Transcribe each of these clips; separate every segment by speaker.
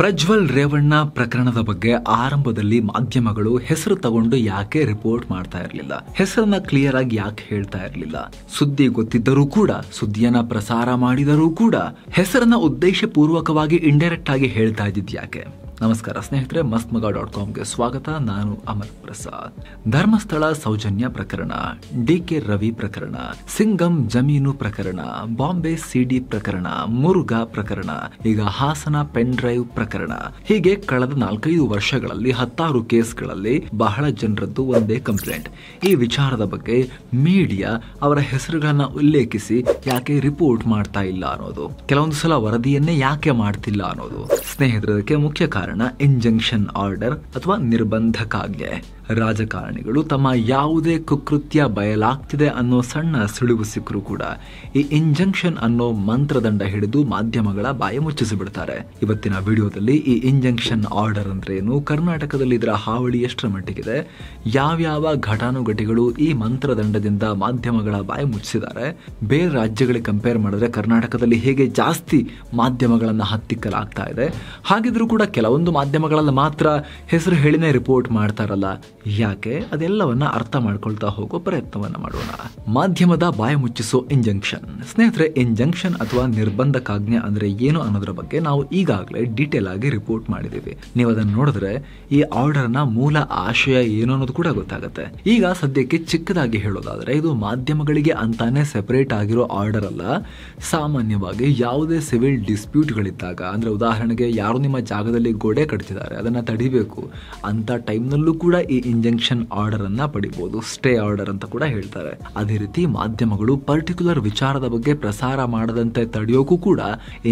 Speaker 1: ಪ್ರಜ್ವಲ್ ರೇವಣ್ಣ ಪ್ರಕರಣದ ಬಗ್ಗೆ ಆರಂಭದಲ್ಲಿ ಮಾಧ್ಯಮಗಳು ಹೆಸರು ತಗೊಂಡು ಯಾಕೆ ರಿಪೋರ್ಟ್ ಮಾಡ್ತಾ ಇರಲಿಲ್ಲ ಹೆಸರನ್ನ ಕ್ಲಿಯರ್ ಆಗಿ ಯಾಕೆ ಹೇಳ್ತಾ ಇರಲಿಲ್ಲ ಸುದ್ದಿ ಗೊತ್ತಿದ್ದರೂ ಕೂಡ ಸುದ್ದಿಯನ್ನ ಪ್ರಸಾರ ಮಾಡಿದರೂ ಕೂಡ ಹೆಸರನ್ನ ಉದ್ದೇಶ ಪೂರ್ವಕವಾಗಿ ಇಂಡೈರೆಕ್ಟ್ ಆಗಿ ಹೇಳ್ತಾ ಇದ್ದಿದ್ ಯಾಕೆ ನಮಸ್ಕಾರ ಸ್ನೇಹಿತರೆ ಮಸ್ತ್ ಮಗ ಡಾಟ್ ಕಾಮ್ಗೆ ಸ್ವಾಗತ ನಾನು ಅಮರ್ ಪ್ರಸಾದ್ ಧರ್ಮಸ್ಥಳ ಸೌಜನ್ಯ ಪ್ರಕರಣ ಡಿ ಕೆ ರವಿ ಪ್ರಕರಣ ಸಿಂಗಂ ಜಮೀನು ಪ್ರಕರಣ ಬಾಂಬೆ ಸಿಡಿ ಪ್ರಕರಣ ಮುರುಘಾ ಪ್ರಕರಣ ಈಗ ಹಾಸನ ಪೆನ್ ಡ್ರೈವ್ ಪ್ರಕರಣ ಹೀಗೆ ಕಳೆದ ನಾಲ್ಕೈದು ವರ್ಷಗಳಲ್ಲಿ ಹತ್ತಾರು ಕೇಸ್ಗಳಲ್ಲಿ ಬಹಳ ಜನರದ್ದು ಒಂದೇ ಕಂಪ್ಲೇಂಟ್ ಈ ವಿಚಾರದ ಬಗ್ಗೆ ಮೀಡಿಯಾ ಅವರ ಹೆಸರುಗಳನ್ನ ಉಲ್ಲೇಖಿಸಿ ಯಾಕೆ ರಿಪೋರ್ಟ್ ಮಾಡ್ತಾ ಇಲ್ಲ ಅನ್ನೋದು ಕೆಲವೊಂದು ಸಲ ವರದಿಯನ್ನೇ ಯಾಕೆ ಮಾಡ್ತಿಲ್ಲ ಅನ್ನೋದು ಸ್ನೇಹಿತರಕ್ಕೆ ಮುಖ್ಯ ಕಾರಣ कारण इंजंक्शन आर्डर अथवा निर्बंधक आज्ञा है ರಾಜಕಾರಣಿಗಳು ತಮ್ಮ ಯಾವುದೇ ಕುಕೃತ್ಯ ಬಯಲಾಗ್ತಿದೆ ಅನ್ನೋ ಸಣ್ಣ ಸುಳಿವು ಸಿಕ್ಕರೂ ಕೂಡ ಈ ಇಂಜಂಕ್ಷನ್ ಅನ್ನೋ ಮಂತ್ರದಂಡ ಹಿಡಿದು ಮಾಧ್ಯಮಗಳ ಬಾಯ ಮುಚ್ಚಿಸಿಬಿಡ್ತಾರೆ ಇವತ್ತಿನ ವಿಡಿಯೋದಲ್ಲಿ ಈ ಇಂಜಂಕ್ಷನ್ ಆರ್ಡರ್ ಅಂದ್ರೆ ಏನು ಕರ್ನಾಟಕದಲ್ಲಿ ಇದರ ಹಾವಳಿ ಎಷ್ಟರ ಮಟ್ಟಿಗಿದೆ ಯಾವ್ಯಾವ ಘಟಾನುಘಟಿಗಳು ಈ ಮಂತ್ರದಂಡದಿಂದ ಮಾಧ್ಯಮಗಳ ಬಾಯ ಮುಚ್ಚಿಸಿದ್ದಾರೆ ಬೇರೆ ರಾಜ್ಯಗಳಿಗೆ ಕಂಪೇರ್ ಮಾಡಿದ್ರೆ ಕರ್ನಾಟಕದಲ್ಲಿ ಹೇಗೆ ಜಾಸ್ತಿ ಮಾಧ್ಯಮಗಳನ್ನು ಹತ್ತಿಕ್ಕಲಾಗ್ತಾ ಇದೆ ಹಾಗಿದ್ರೂ ಕೂಡ ಕೆಲವೊಂದು ಮಾಧ್ಯಮಗಳಲ್ಲಿ ಮಾತ್ರ ಹೆಸರು ಹೇಳಿನೇ ರಿಪೋರ್ಟ್ ಮಾಡ್ತಾರಲ್ಲ ಯಾಕೆ ಅದೆಲ್ಲವನ್ನ ಅರ್ಥ ಮಾಡ್ಕೊಳ್ತಾ ಹೋಗೋ ಪ್ರಯತ್ನವನ್ನ ಮಾಡೋಣ ಮಾಧ್ಯಮದ ಬಾಯ ಮುಚ್ಚಿಸೋ ಇಂಜಂಕ್ಷನ್ ಸ್ನೇಹಿತರೆ ಇಂಜಂಕ್ಷನ್ ಅಥವಾ ನಿರ್ಬಂಧಕಾಜ್ಞೆ ಅಂದ್ರೆ ಏನು ಅನ್ನೋದ್ರ ಬಗ್ಗೆ ನಾವು ಈಗಾಗಲೇ ಡೀಟೇಲ್ ಆಗಿ ರಿಪೋರ್ಟ್ ಮಾಡಿದೀವಿ ನೀವು ಅದನ್ನ ನೋಡಿದ್ರೆ ಈ ನ ಮೂಲ ಆಶಯ ಏನು ಅನ್ನೋದು ಕೂಡ ಗೊತ್ತಾಗುತ್ತೆ ಈಗ ಸದ್ಯಕ್ಕೆ ಚಿಕ್ಕದಾಗಿ ಹೇಳೋದಾದ್ರೆ ಇದು ಮಾಧ್ಯಮಗಳಿಗೆ ಅಂತಾನೆ ಸೆಪರೇಟ್ ಆಗಿರೋ ಆರ್ಡರ್ ಅಲ್ಲ ಸಾಮಾನ್ಯವಾಗಿ ಯಾವುದೇ ಸಿವಿಲ್ ಗಳಿದ್ದಾಗ ಅಂದ್ರೆ ಉದಾಹರಣೆಗೆ ಯಾರು ನಿಮ್ಮ ಜಾಗದಲ್ಲಿ ಗೋಡೆ ಕಟ್ತಿದ್ದಾರೆ ಅದನ್ನ ತಡಿಬೇಕು ಅಂತ ನಲ್ಲೂ ಕೂಡ ಈ ಇಂಜೆಕ್ಷನ್ ಆರ್ಡರ್ ಅನ್ನ ಪಡಿಬಹುದು ಸ್ಟೇ ಆರ್ಡರ್ ಅಂತ ಕೂಡ ಹೇಳ್ತಾರೆ ಅದೇ ರೀತಿ ಮಾಧ್ಯಮಗಳು ಪರ್ಟಿಕ್ಯುಲರ್ ವಿಚಾರದ ಬಗ್ಗೆ ಪ್ರಸಾರ ಮಾಡದಂತೆ ತಡೆಯೋಕೂ ಕೂಡ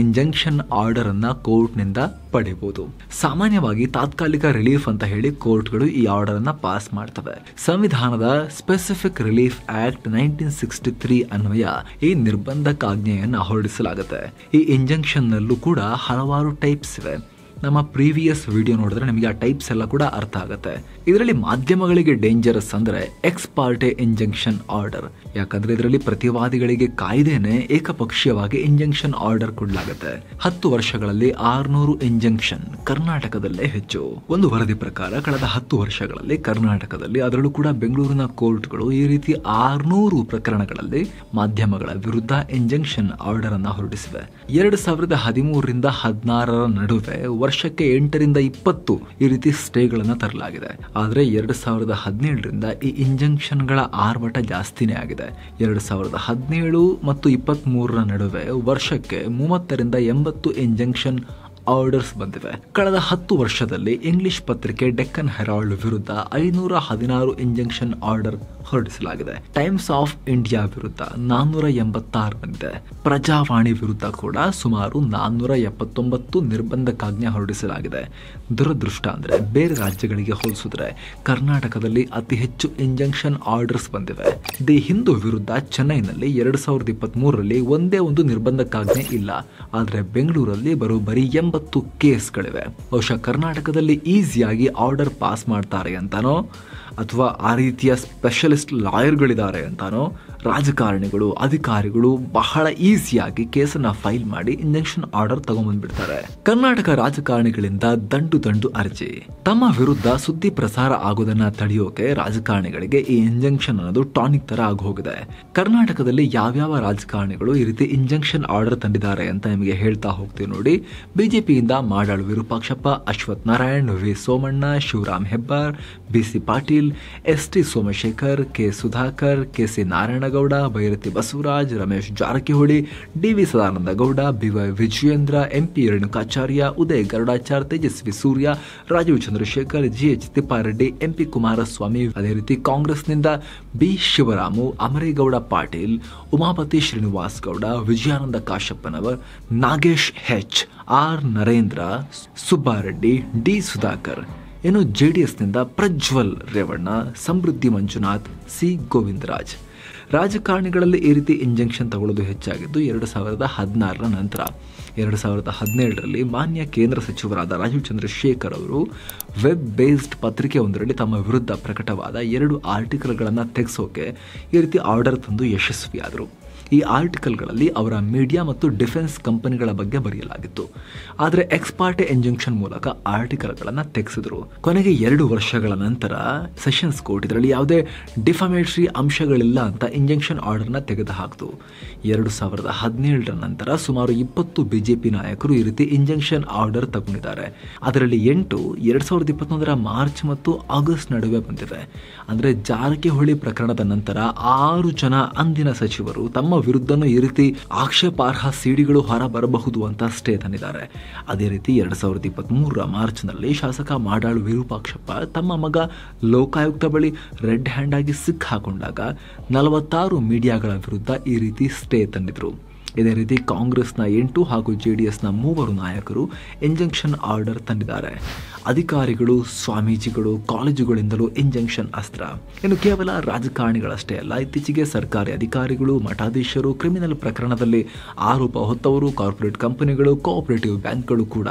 Speaker 1: ಇಂಜೆಕ್ಷನ್ ಆರ್ಡರ್ ಅನ್ನ ಕೋರ್ಟ್ ನಿಂದ ಪಡೆಯಬಹುದು ಸಾಮಾನ್ಯವಾಗಿ ತಾತ್ಕಾಲಿಕ ರಿಲೀಫ್ ಅಂತ ಹೇಳಿ ಕೋರ್ಟ್ಗಳು ಈ ಆರ್ಡರ್ ಅನ್ನ ಪಾಸ್ ಮಾಡ್ತವೆ ಸಂವಿಧಾನದ specific relief act nineteen sixty three ಅನ್ವಯ ಈ ನಿರ್ಬಂಧಕ ನಿರ್ಬಂಧಕಾಜ್ಞೆಯನ್ನು ಹೊರಡಿಸಲಾಗುತ್ತೆ ಈ ಇಂಜೆಕ್ಷನ್ ನಲ್ಲೂ ಕೂಡ ಹಲವಾರು ಟೈಪ್ಸ್ ಇವೆ ನಮ್ಮ ಪ್ರೀವಿಯಸ್ ವಿಡಿಯೋ ನೋಡಿದ್ರೆ ನಿಮಗೆ ಆ ಟೈಪ್ಸ್ ಎಲ್ಲ ಕೂಡ ಅರ್ಥ ಆಗುತ್ತೆ ಇದರಲ್ಲಿ ಮಾಧ್ಯಮಗಳಿಗೆ ಡೇಂಜರಸ್ ಅಂದ್ರೆ ಎಕ್ಸ್ ಪಾರ್ಟೆ ಇಂಜೆಕ್ಷನ್ ಆರ್ಡರ್ ಯಾಕಂದ್ರೆ ಇದರಲ್ಲಿ ಪ್ರತಿವಾದಿಗಳಿಗೆ ಕಾಯ್ದೆನೆ ಏಕಪಕ್ಷೀಯವಾಗಿ ಇಂಜೆಕ್ಷನ್ ಆರ್ಡರ್ ಕೊಡಲಾಗುತ್ತೆ ಹತ್ತು ವರ್ಷಗಳಲ್ಲಿ ಆರ್ನೂರು ಇಂಜೆಕ್ಷನ್ ಕರ್ನಾಟಕದಲ್ಲೇ ಹೆಚ್ಚು ಒಂದು ವರದಿ ಪ್ರಕಾರ ಕಳೆದ ಹತ್ತು ವರ್ಷಗಳಲ್ಲಿ ಕರ್ನಾಟಕದಲ್ಲಿ ಅದರಲ್ಲೂ ಕೂಡ ಬೆಂಗಳೂರಿನ ಕೋರ್ಟ್ಗಳು ಈ ರೀತಿ ಆರ್ನೂರು ಪ್ರಕರಣಗಳಲ್ಲಿ ಮಾಧ್ಯಮಗಳ ವಿರುದ್ಧ ಇಂಜೆಕ್ಷನ್ ಆರ್ಡರ್ ಅನ್ನ ಹೊರಡಿಸಿವೆ ಎರಡು ಸಾವಿರದ ಹದಿಮೂರರಿಂದ ಹದಿನಾರರ ನಡುವೆ ವರ್ಷಕ್ಕೆ ಎಂಟರಿಂದ ಇಪ್ಪತ್ತು ಈ ರೀತಿ ಸ್ಟೇಗಳನ್ನು ತರಲಾಗಿದೆ ಆದ್ರೆ ಎರಡ್ ಸಾವಿರದ ಹದಿನೇಳರಿಂದ ಈ ಇಂಜೆಕ್ಷನ್ಗಳ ಆರ್ಭಟ ಜಾಸ್ತಿನೇ ಆಗಿದೆ ಎರಡು ಸಾವಿರದ ಹದಿನೇಳು ಮತ್ತು ಇಪ್ಪತ್ತ್ ಮೂರರ ನಡುವೆ ವರ್ಷಕ್ಕೆ ಮೂವತ್ತರಿಂದ ಎಂಬತ್ತು ಇಂಜೆಕ್ಷನ್ ಆರ್ಡರ್ಸ್ ಬಂದಿವೆ ಕಳೆದ ಹತ್ತು ವರ್ಷದಲ್ಲಿ ಇಂಗ್ಲಿಷ್ ಪತ್ರಿಕೆ ಡೆಕ್ಕನ್ ಹೆರಾಲ್ಡ್ ವಿರುದ್ಧ ಐನೂರ ಹದಿನಾರು ಇಂಜೆಕ್ಷನ್ ಆರ್ಡರ್ ಹೊರಡಿಸಲಾಗಿದೆ ಟೈಮ್ಸ್ ಆಫ್ ಇಂಡಿಯಾ ವಿರುದ್ಧ ನಾನ್ನೂರ ಎಂಬತ್ತಾರು ಬಂದಿದೆ ಪ್ರಜಾವಾಣಿ ವಿರುದ್ಧ ಕೂಡ ಸುಮಾರು ನಾನ್ನೂರ ಎಪ್ಪತ್ತೊಂಬತ್ತು ನಿರ್ಬಂಧಕಾಜ್ಞೆ ಹೊರಡಿಸಲಾಗಿದೆ ದುರದೃಷ್ಟ ಅಂದರೆ ಬೇರೆ ರಾಜ್ಯಗಳಿಗೆ ಹೋಲಿಸಿದ್ರೆ ಕರ್ನಾಟಕದಲ್ಲಿ ಅತಿ ಹೆಚ್ಚು ಇಂಜೆಕ್ಷನ್ ಆರ್ಡರ್ಸ್ ಬಂದಿವೆ ದಿ ಹಿಂದೂ ವಿರುದ್ಧ ಚೆನ್ನೈನಲ್ಲಿ ಎರಡು ಸಾವಿರದ ಇಪ್ಪತ್ತ್ಮೂರರಲ್ಲಿ ಒಂದೇ ಒಂದು ನಿರ್ಬಂಧಕಾಜ್ಞೆ ಇಲ್ಲ ಆದರೆ ಬೆಂಗಳೂರಲ್ಲಿ ಬರೋಬ್ಬರಿ ಎಂಬ ಕೇಸ್ ಕೇಸ್ಗಳಿವೆ ಬಹುಶಃ ಕರ್ನಾಟಕದಲ್ಲಿ ಈಸಿಯಾಗಿ ಆರ್ಡರ್ ಪಾಸ್ ಮಾಡ್ತಾರೆ ಅಂತಾನೋ ಅಥವಾ ಆ ರೀತಿಯ ಸ್ಪೆಷಲಿಸ್ಟ್ ಲಾಯರ್ಗಳಿದ್ದಾರೆ ಅಂತಾನೋ ರಾಜಕಾರಣಿಗಳು ಅಧಿಕಾರಿಗಳು ಬಹಳ ಈಸಿಯಾಗಿ ಕೇಸನ್ನ ಫೈಲ್ ಮಾಡಿ ಇಂಜೆಕ್ಷನ್ ಆರ್ಡರ್ ತಗೊಂಡ್ಬಂದ್ಬಿಡ್ತಾರೆ ಕರ್ನಾಟಕ ರಾಜಕಾರಣಿಗಳಿಂದ ದಂಡು ದಂಡು ಅರ್ಜಿ ತಮ್ಮ ವಿರುದ್ಧ ಸುದ್ದಿ ಪ್ರಸಾರ ಆಗೋದನ್ನ ತಡೆಯೋಕೆ ರಾಜಕಾರಣಿಗಳಿಗೆ ಈ ಇಂಜೆಕ್ಷನ್ ಅನ್ನೋದು ಟಾನಿಕ್ ತರ ಆಗೋಗಿದೆ ಕರ್ನಾಟಕದಲ್ಲಿ ಯಾವ್ಯಾವ ರಾಜಕಾರಣಿಗಳು ಈ ರೀತಿ ಇಂಜೆಕ್ಷನ್ ಆರ್ಡರ್ ತಂದಿದ್ದಾರೆ ಅಂತ ನಿಮಗೆ ಹೇಳ್ತಾ ಹೋಗ್ತೀವಿ ನೋಡಿ ಬಿಜೆಪಿಯಿಂದ Madal Virupakshappa Ashwath Narayan V Somanna Shivaram Hebbar BC Patil Patil S T Somashekar K Sudhakar K C Narayanagowda Byrathi Basavaraj Ramesh Jarkiholi D V Sadananda Gowda BY Vijayendra MP Renukacharya Uday Garudachar Tejasvi Surya Rajeev Chandrashekhar GH Thippareddy MP Kumaraswamy ಅದೇ ರೀತಿ ಕಾಂಗ್ರೆಸ್ನಿಂದ B Shivaramu Amaregowda Patil Umapathi Srinivas Gowda Vijayananda Kashappanavar Nagesh H R Narendra Subbareddy D Sudhakar ಇನ್ನು ಜೆ ಡಿ ಎಸ್ನಿಂದ ಪ್ರಜ್ವಲ್ ರೇವಣ್ಣ ಸಮೃದ್ಧಿ ಮಂಜುನಾಥ್ ಸಿ ಗೋವಿಂದರಾಜ್ ರಾಜಕಾರಣಿಗಳಲ್ಲಿ ಈ ರೀತಿ ಇಂಜೆಕ್ಷನ್ ತಗೊಳ್ಳೋದು ಹೆಚ್ಚಾಗಿದ್ದು ಎರಡು ಸಾವಿರದ ಹದಿನಾರರ ನಂತರ ಎರಡು ಸಾವಿರದ ಹದಿನೇಳರಲ್ಲಿ ಮಾನ್ಯ ಕೇಂದ್ರ ಸಚಿವರಾದ ರಾಜೀವ್ ಚಂದ್ರಶೇಖರ್ ಅವರು ವೆಬ್ ಬೇಸ್ಡ್ ಪತ್ರಿಕೆಯೊಂದರಲ್ಲಿ ತಮ್ಮ ವಿರುದ್ಧ ಪ್ರಕಟವಾದ ಎರಡು ಆರ್ಟಿಕಲ್ಗಳನ್ನು ತೆಗೆಸೋಕೆ ಈ ರೀತಿ ಆರ್ಡರ್ ತಂದು ಯಶಸ್ವಿಯಾದರು ಈ ಆರ್ಟಿಕಲ್ಗಳಲ್ಲಿ ಅವರ ಮೀಡಿಯಾ ಮತ್ತು ಡಿಫೆನ್ಸ್ ಕಂಪನಿಗಳ ಬಗ್ಗೆ ಬರೆಯಲಾಗಿತ್ತು ಆದರೆ ಎಕ್ಸ್ಪಾರ್ಟ್ ಇಂಜೆಕ್ಷನ್ ಮೂಲಕ ಆರ್ಟಿಕಲ್ಗಳನ್ನು ತೆಗೆಸಿದ್ರು ಕೊನೆಗೆ ಎರಡು ವರ್ಷಗಳ ನಂತರ ಸೆಷನ್ಸ್ ಕೋರ್ಟ್ ಇದರಲ್ಲಿ ಯಾವುದೇ ಡಿಫಮೇಟ್ರಿ ಅಂಶಗಳಿಲ್ಲ ಅಂತ ಇಂಜೆಕ್ಷನ್ ಆರ್ಡರ್ನ ತೆಗೆದುಹಾಕ್ತು ಎರಡು ಸಾವಿರದ ಹದಿನೇಳರ ನಂತರ ಸುಮಾರು ಇಪ್ಪತ್ತು ಬಿಜೆಪಿ ನಾಯಕರು ಈ ರೀತಿ ಇಂಜೆಕ್ಷನ್ ಆರ್ಡರ್ ತಗೊಂಡಿದ್ದಾರೆ ಅದರಲ್ಲಿ ಎಂಟು ಎರಡು ಸಾವಿರದ ಇಪ್ಪತ್ತೊಂದರ ಮಾರ್ಚ್ ಮತ್ತು ಆಗಸ್ಟ್ ನಡುವೆ ಬಂದಿದೆ ಅಂದರೆ ಜಾರಕಿಹೊಳಿ ಪ್ರಕರಣದ ನಂತರ ಆರು ಜನ ಅಂದಿನ ಸಚಿವರು ತಮ್ಮ ವಿರುದ್ಧನೂ ಈ ರೀತಿ ಆಕ್ಷೇಪಾರ್ಹ ಸಿಡಿಗಳು ಹೊರ ಬರಬಹುದು ಅಂತ ಸ್ಟೇ ತಂದಿದ್ದಾರೆ ಅದೇ ರೀತಿ ಎರಡ್ ಸಾವಿರದ ಮಾರ್ಚ್ ಮಾರ್ಚ್ನಲ್ಲಿ ಶಾಸಕ ಮಾಡಾಳು ವಿರೂಪಾಕ್ಷಪ್ಪ ತಮ್ಮ ಮಗ ಲೋಕಾಯುಕ್ತ ಬಳಿ ರೆಡ್ ಹ್ಯಾಂಡ್ ಆಗಿ ಸಿಕ್ಕಾಕೊಂಡಾಗ ನಲವತ್ತಾರು ಮೀಡಿಯಾಗಳ ವಿರುದ್ಧ ಈ ರೀತಿ ಸ್ಟೇ ತಂದಿದ್ರು ಇದೇ ರೀತಿ ಕಾಂಗ್ರೆಸ್ನ ಎಂಟು ಹಾಗೂ ಜೆ ಡಿ ಎಸ್ನ ಮೂವರು ನಾಯಕರು ಇಂಜೆಕ್ಷನ್ ಆರ್ಡರ್ ತಂದಿದ್ದಾರೆ ಅಧಿಕಾರಿಗಳು ಸ್ವಾಮೀಜಿಗಳು ಕಾಲೇಜುಗಳಿಂದಲೂ ಇಂಜೆಕ್ಷನ್ ಅಸ್ತ್ರ ಇನ್ನು ಕೇವಲ ರಾಜಕಾರಣಿಗಳಷ್ಟೇ ಅಲ್ಲ ಇತ್ತೀಚೆಗೆ ಸರ್ಕಾರಿ ಅಧಿಕಾರಿಗಳು ಮಠಾಧೀಶರು ಕ್ರಿಮಿನಲ್ ಪ್ರಕರಣದಲ್ಲಿ ಆರೋಪ ಹೊತ್ತವರು ಕಾರ್ಪೊರೇಟ್ ಕಂಪನಿಗಳು ಕೋಆಪರೇಟಿವ್ ಬ್ಯಾಂಕ್ಗಳು ಕೂಡ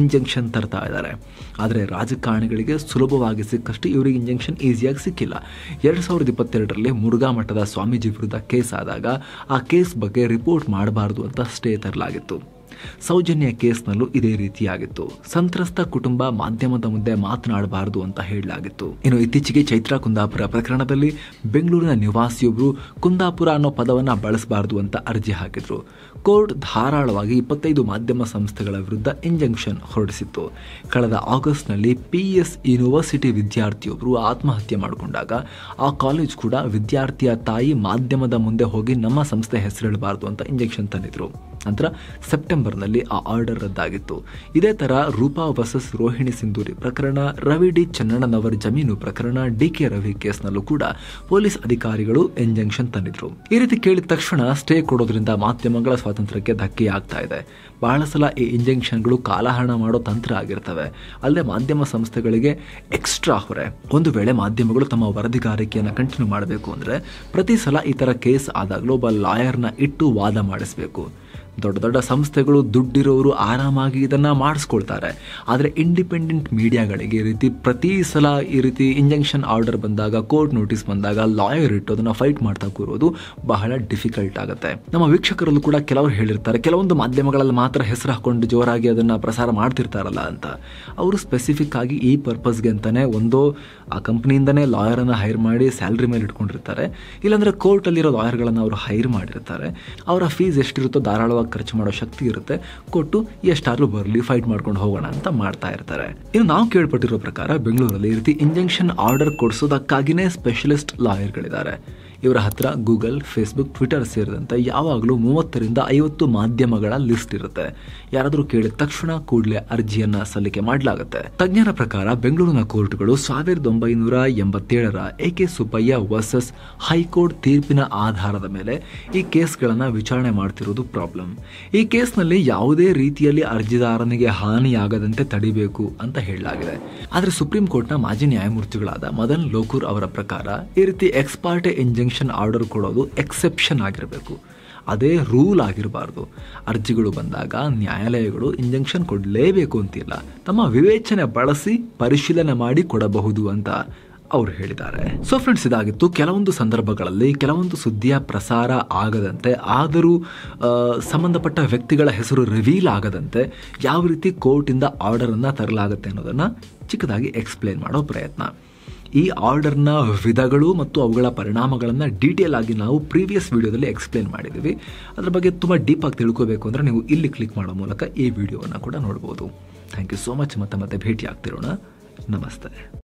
Speaker 1: ಇಂಜೆಕ್ಷನ್ ತರ್ತಾ ಇದ್ದಾರೆ ಆದರೆ ರಾಜಕಾರಣಿಗಳಿಗೆ ಸುಲಭವಾಗಿ ಸಿಕ್ಕಷ್ಟು ಇವರಿಗೆ ಇಂಜೆಕ್ಷನ್ ಈಸಿಯಾಗಿ ಸಿಕ್ಕಿಲ್ಲ ಎರಡು ಸಾವಿರದ ಇಪ್ಪತ್ತೆರಡರಲ್ಲಿ ಮುರುಘಾ ಮಠದ ಸ್ವಾಮೀಜಿ ವಿರುದ್ಧ ಕೇಸ್ ಆದಾಗ ಆ ಕೇಸ್ ಬಗ್ಗೆ ರಿಪೋರ್ಟ್ ಮಾಡಿ ಮಾಡಬಾರ್ದು ಅಂತ ಸ್ಟೇ ತರಲಾಗಿತ್ತು ಸೌಜನ್ಯ ಕೇಸ್ನಲ್ಲೂ ಇದೇ ರೀತಿಯಾಗಿತ್ತು ಸಂತ್ರಸ್ತ ಕುಟುಂಬ ಮಾಧ್ಯಮದ ಮುಂದೆ ಮಾತನಾಡಬಾರದು ಅಂತ ಹೇಳಲಾಗಿತ್ತು ಇನ್ನು ಇತ್ತೀಚೆಗೆ ಚೈತ್ರಾ ಕುಂದಾಪುರ ಪ್ರಕರಣದಲ್ಲಿ ಬೆಂಗಳೂರಿನ ನಿವಾಸಿಯೊಬ್ಬರು ಕುಂದಾಪುರ ಅನ್ನೋ ಪದವನ್ನು ಬಳಸಬಾರದು ಅಂತ ಅರ್ಜಿ ಹಾಕಿದ್ರು ಕೋರ್ಟ್ ಧಾರಾಳವಾಗಿ ಇಪ್ಪತ್ತೈದು ಮಾಧ್ಯಮ ಸಂಸ್ಥೆಗಳ ವಿರುದ್ಧ ಇಂಜೆಕ್ಷನ್ ಹೊರಡಿಸಿತ್ತು ಕಳೆದ ಆಗಸ್ಟ್ನಲ್ಲಿ ಪಿ ಎಸ್ ಯೂನಿವರ್ಸಿಟಿ ವಿದ್ಯಾರ್ಥಿಯೊಬ್ಬರು ಆತ್ಮಹತ್ಯೆ ಮಾಡಿಕೊಂಡಾಗ ಆ ಕಾಲೇಜ್ ಕೂಡ ವಿದ್ಯಾರ್ಥಿಯ ತಾಯಿ ಮಾಧ್ಯಮದ ಮುಂದೆ ಹೋಗಿ ನಮ್ಮ ಸಂಸ್ಥೆ ಹೆಸರಿಡಬಾರದು ಅಂತ ಇಂಜೆಕ್ಷನ್ ತಂದಿದ್ರು ನಂತರ ಸೆಪ್ಟೆಂಬರ್ನಲ್ಲಿ ಆ ಆರ್ಡರ್ ರದ್ದಾಗಿತ್ತು ಇದೇ ಥರ ರೂಪಾ ವರ್ಸಸ್ ರೋಹಿಣಿ ಸಿಂಧೂರಿ ಪ್ರಕರಣ ರವಿ ಡಿ ಚನ್ನಣ್ಣನವರ ಜಮೀನು ಪ್ರಕರಣ ಡಿ ಕೆ ರವಿ ಕೇಸ್ನಲ್ಲೂ ಕೂಡ ಪೊಲೀಸ್ ಅಧಿಕಾರಿಗಳು ಎಂಜಂಕ್ಷನ್ ತಂದಿದ್ರು ಈ ರೀತಿ ಕೇಳಿದ ತಕ್ಷಣ ಸ್ಟೇ ಕೊಡೋದ್ರಿಂದ ಮಾಧ್ಯಮಗಳ ಸ್ವಾತಂತ್ರ್ಯಕ್ಕೆ ಧಕ್ಕೆ ಆಗ್ತಾ ಇದೆ ಬಹಳ ಸಲ ಈ ಇಂಜೆಕ್ಷನ್ಗಳು ಕಾಲಹರಣ ಮಾಡೋ ತಂತ್ರ ಆಗಿರ್ತವೆ ಅಲ್ಲದೆ ಮಾಧ್ಯಮ ಸಂಸ್ಥೆಗಳಿಗೆ ಎಕ್ಸ್ಟ್ರಾ ಹೊರೆ ಒಂದು ವೇಳೆ ಮಾಧ್ಯಮಗಳು ತಮ್ಮ ವರದಿಗಾರಿಕೆಯನ್ನು ಕಂಟಿನ್ಯೂ ಮಾಡಬೇಕು ಅಂದರೆ ಪ್ರತಿ ಸಲ ಈ ಥರ ಕೇಸ್ ಆದಾಗಲೂ ಒಬ್ಬ ಲಾಯರ್ನ ಇಟ್ಟು ವಾದ ಮಾಡಿಸಬೇಕು ದೊಡ್ಡ ದೊಡ್ಡ ಸಂಸ್ಥೆಗಳು ದುಡ್ಡಿರೋರು ಆರಾಮಾಗಿ ಇದನ್ನು ಮಾಡಿಸ್ಕೊಳ್ತಾರೆ ಆದರೆ ಇಂಡಿಪೆಂಡೆಂಟ್ ಮೀಡಿಯಾಗಳಿಗೆ ಈ ರೀತಿ ಪ್ರತಿ ಸಲ ಈ ರೀತಿ ಇಂಜೆಕ್ಷನ್ ಆರ್ಡರ್ ಬಂದಾಗ ಕೋರ್ಟ್ ನೋಟಿಸ್ ಬಂದಾಗ ಲಾಯರ್ ಇಟ್ಟು ಅದನ್ನು ಫೈಟ್ ಮಾಡ್ತಾ ಕೂರೋದು ಬಹಳ ಡಿಫಿಕಲ್ಟ್ ಆಗುತ್ತೆ ನಮ್ಮ ವೀಕ್ಷಕರಲ್ಲೂ ಕೂಡ ಕೆಲವರು ಹೇಳಿರ್ತಾರೆ ಕೆಲವೊಂದು ಮಾಧ್ಯಮಗಳಲ್ಲಿ ಮಾತ್ರ ಹೆಸರು ಹಾಕೊಂಡು ಜೋರಾಗಿ ಅದನ್ನು ಪ್ರಸಾರ ಮಾಡ್ತಿರ್ತಾರಲ್ಲ ಅಂತ ಅವರು ಸ್ಪೆಸಿಫಿಕ್ ಆಗಿ ಈ ಪರ್ಪಸ್ಗೆ ಅಂತಲೇ ಒಂದು ಆ ಕಂಪ್ನಿಯಿಂದನೇ ಲಾಯರನ್ನು ಹೈರ್ ಮಾಡಿ ಸ್ಯಾಲ್ರಿ ಮೇಲೆ ಇಟ್ಕೊಂಡಿರ್ತಾರೆ ಇಲ್ಲಾಂದರೆ ಕೋರ್ಟಲ್ಲಿರೋ ಲಾಯರ್ಗಳನ್ನು ಅವರು ಹೈರ್ ಮಾಡಿರ್ತಾರೆ ಅವರ ಫೀಸ್ ಎಷ್ಟಿರುತ್ತೋ ಧಾರಾಳವಾಗಿ ಖರ್ಚು ಮಾಡೋ ಶಕ್ತಿ ಇರುತ್ತೆ ಕೊಟ್ಟು ಎಷ್ಟಾದ್ರೂ ಬರಲಿ ಫೈಟ್ ಮಾಡ್ಕೊಂಡು ಹೋಗೋಣ ಅಂತ ಮಾಡ್ತಾ ಇರ್ತಾರೆ ಇನ್ನು ನಾವು ಕೇಳ್ಪಟ್ಟಿರೋ ಪ್ರಕಾರ ಬೆಂಗಳೂರಲ್ಲಿ ಈ ರೀತಿ ಇಂಜೆಕ್ಷನ್ ಆರ್ಡರ್ ಕೊಡಿಸೋದಕ್ಕಾಗಿನೇ ಸ್ಪೆಷಲಿಸ್ಟ್ ಲಾಯರ್ಗಳಿದ್ದಾರೆ ಇವರ ಹತ್ರ ಗೂಗಲ್ ಫೇಸ್ಬುಕ್ ಟ್ವಿಟರ್ ಸೇರಿದಂತೆ ಯಾವಾಗಲೂ ಮೂವತ್ತರಿಂದ ಐವತ್ತು ಮಾಧ್ಯಮಗಳ ಲಿಸ್ಟ್ ಇರುತ್ತೆ ಯಾರಾದರೂ ಕೇಳಿದ ತಕ್ಷಣ ಕೂಡಲೇ ಅರ್ಜಿಯನ್ನ ಸಲ್ಲಿಕೆ ಮಾಡಲಾಗುತ್ತೆ ತಜ್ಞರ ಪ್ರಕಾರ ಬೆಂಗಳೂರಿನ ಕೋರ್ಟ್ಗಳು ಸಾವಿರದ ಒಂಬೈನೂರ ಎಂಬತ್ತೇಳರ A K Subbaiah versus high court ತೀರ್ಪಿನ ಆಧಾರದ ಮೇಲೆ ಈ ಕೇಸ್ಗಳನ್ನು ವಿಚಾರಣೆ ಮಾಡ್ತಿರೋದು ಪ್ರಾಬ್ಲಮ್ ಈ ಕೇಸ್ನಲ್ಲಿ ಯಾವುದೇ ರೀತಿಯಲ್ಲಿ ಅರ್ಜಿದಾರನಿಗೆ ಹಾನಿಯಾಗದಂತೆ ತಡಿಬೇಕು ಅಂತ ಹೇಳಲಾಗಿದೆ ಆದರೆ ಸುಪ್ರೀಂ ಕೋರ್ಟ್ನ ಮಾಜಿ ನ್ಯಾಯಮೂರ್ತಿಗಳಾದ ಮದನ್ ಲೋಕೂರ್ ಅವರ ಪ್ರಕಾರ ಈ ರೀತಿ ಎಕ್ಸ್ಪಾರ್ಟೆ ಇಂಜಿನ್ ಆರ್ಡರ್ ಕೊಡೋದು ಎಕ್ಸೆಪ್ಷನ್ ಆಗಿರಬೇಕು ಅದೇ ರೂಲ್ ಆಗಿರಬಾರ್ದು ಅರ್ಜಿಗಳು ಬಂದಾಗ ನ್ಯಾಯಾಲಯಗಳು ಇಂಜೆಕ್ಷನ್ ಕೊಡಲೇಬೇಕು ಅಂತಿಲ್ಲ ತಮ್ಮ ವಿವೇಚನೆ ಬಳಸಿ ಪರಿಶೀಲನೆ ಮಾಡಿ ಕೊಡಬಹುದು ಅಂತ ಅವರು ಹೇಳಿದ್ದಾರೆ ಸೊ ಫ್ರೆಂಡ್ಸ್ ಇದಾಗಿತ್ತು ಕೆಲವೊಂದು ಸಂದರ್ಭಗಳಲ್ಲಿ ಕೆಲವೊಂದು ಸುದ್ದಿಯ ಪ್ರಸಾರ ಆಗದಂತೆ ಆದರೂ ಸಂಬಂಧಪಟ್ಟ ವ್ಯಕ್ತಿಗಳ ಹೆಸರು ರಿವೀಲ್ ಆಗದಂತೆ ಯಾವ ರೀತಿ ಕೋರ್ಟಿಂದ ಆರ್ಡರನ್ನು ತರಲಾಗುತ್ತೆ ಅನ್ನೋದನ್ನು ಚಿಕ್ಕದಾಗಿ ಎಕ್ಸ್ಪ್ಲೇನ್ ಮಾಡೋ ಪ್ರಯತ್ನ ಈ ಆರ್ಡರ್ನ ವಿಧಗಳು ಮತ್ತು ಅವುಗಳ ಪರಿಣಾಮಗಳನ್ನು ಡೀಟೇಲ್ ಆಗಿ ನಾವು ಪ್ರೀವಿಯಸ್ ವಿಡಿಯೋದಲ್ಲಿ ಎಕ್ಸ್ಪ್ಲೇನ್ ಮಾಡಿದ್ದೀವಿ ಅದ್ರ ಬಗ್ಗೆ ತುಂಬ ಆಗಿ ತಿಳ್ಕೋಬೇಕು ಅಂದರೆ ನೀವು ಇಲ್ಲಿ ಕ್ಲಿಕ್ ಮಾಡೋ ಮೂಲಕ ಈ ವಿಡಿಯೋವನ್ನು ಕೂಡ ನೋಡ್ಬೋದು ಥ್ಯಾಂಕ್ ಯು ಸೋ ಮಚ್ ಮತ್ತೆ ಮತ್ತೆ ಭೇಟಿ ಆಗ್ತಿರೋಣ ನಮಸ್ತೆ